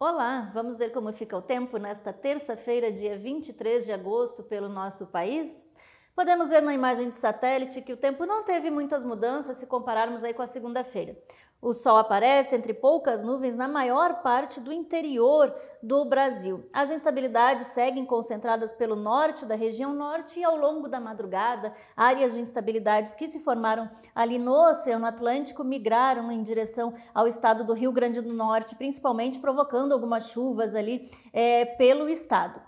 Olá, vamos ver como fica o tempo nesta terça-feira, dia 23 de agosto, pelo nosso país? Podemos ver na imagem de satélite que o tempo não teve muitas mudanças se compararmos aí com a segunda-feira. O sol aparece entre poucas nuvens na maior parte do interior do Brasil. As instabilidades seguem concentradas pelo norte da região norte e ao longo da madrugada, áreas de instabilidades que se formaram ali no Oceano Atlântico migraram em direção ao estado do Rio Grande do Norte, principalmente provocando algumas chuvas ali é, pelo estado.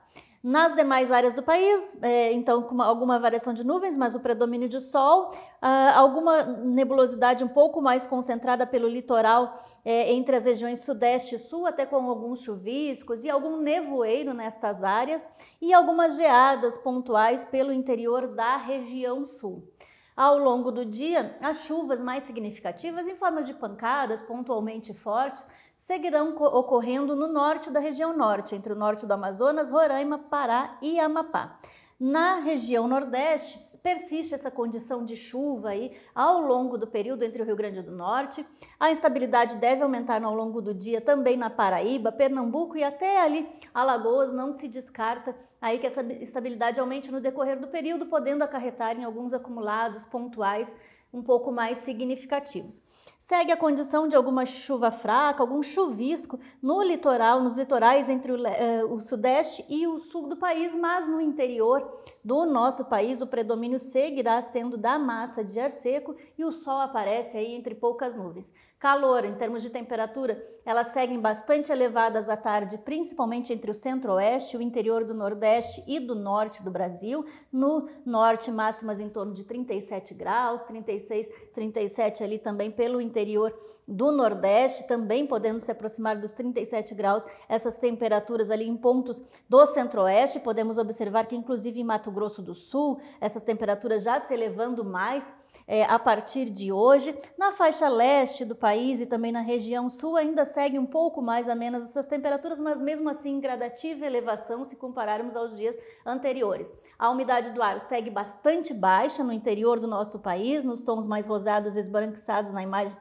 Nas demais áreas do país, é, então, com uma, alguma variação de nuvens, mas o predomínio de sol, ah, alguma nebulosidade um pouco mais concentrada pelo litoral é, entre as regiões sudeste e sul, até com alguns chuviscos e algum nevoeiro nestas áreas, e algumas geadas pontuais pelo interior da região sul. Ao longo do dia, as chuvas mais significativas, em forma de pancadas pontualmente fortes, seguirão ocorrendo no norte da região norte, entre o norte do Amazonas, Roraima, Pará e Amapá. Na região Nordeste, persiste essa condição de chuva aí ao longo do período entre o Rio Grande do Norte. A instabilidade deve aumentar ao longo do dia também na Paraíba, Pernambuco e até ali Alagoas não se descarta aí que essa instabilidade aumente no decorrer do período, podendo acarretar em alguns acumulados pontuais um pouco mais significativos. Segue a condição de alguma chuva fraca, algum chuvisco no litoral, nos litorais entre o, eh, o, sudeste e o sul do país, mas no interior do nosso país o predomínio seguirá sendo da massa de ar seco e o sol aparece aí entre poucas nuvens. Calor, em termos de temperatura, elas seguem bastante elevadas à tarde, principalmente entre o centro-oeste, o interior do nordeste e do norte do Brasil. No norte, máximas em torno de 37 graus, 36, 37 ali também pelo interior do nordeste, também podendo se aproximar dos 37 graus. Essas temperaturas ali em pontos do centro-oeste, podemos observar que inclusive em Mato Grosso do Sul, essas temperaturas já se elevando mais é, a partir de hoje. Na faixa leste do país e também na região sul ainda segue um pouco mais amenas essas temperaturas, mas mesmo assim gradativa elevação se compararmos aos dias anteriores. A umidade do ar segue bastante baixa no interior do nosso país, nos tons mais rosados e esbranquiçados na imagem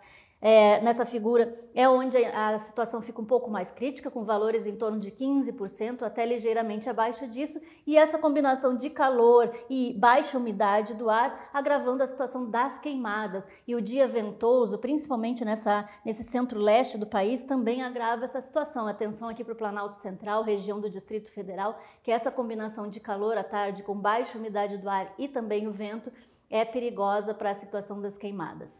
é, nessa figura é onde a situação fica um pouco mais crítica, com valores em torno de 15%, até ligeiramente abaixo disso, e essa combinação de calor e baixa umidade do ar agravando a situação das queimadas. E o dia ventoso, principalmente nessa, nesse centro-leste do país, também agrava essa situação. Atenção aqui para o Planalto Central, região do Distrito Federal, que essa combinação de calor à tarde com baixa umidade do ar e também o vento é perigosa para a situação das queimadas.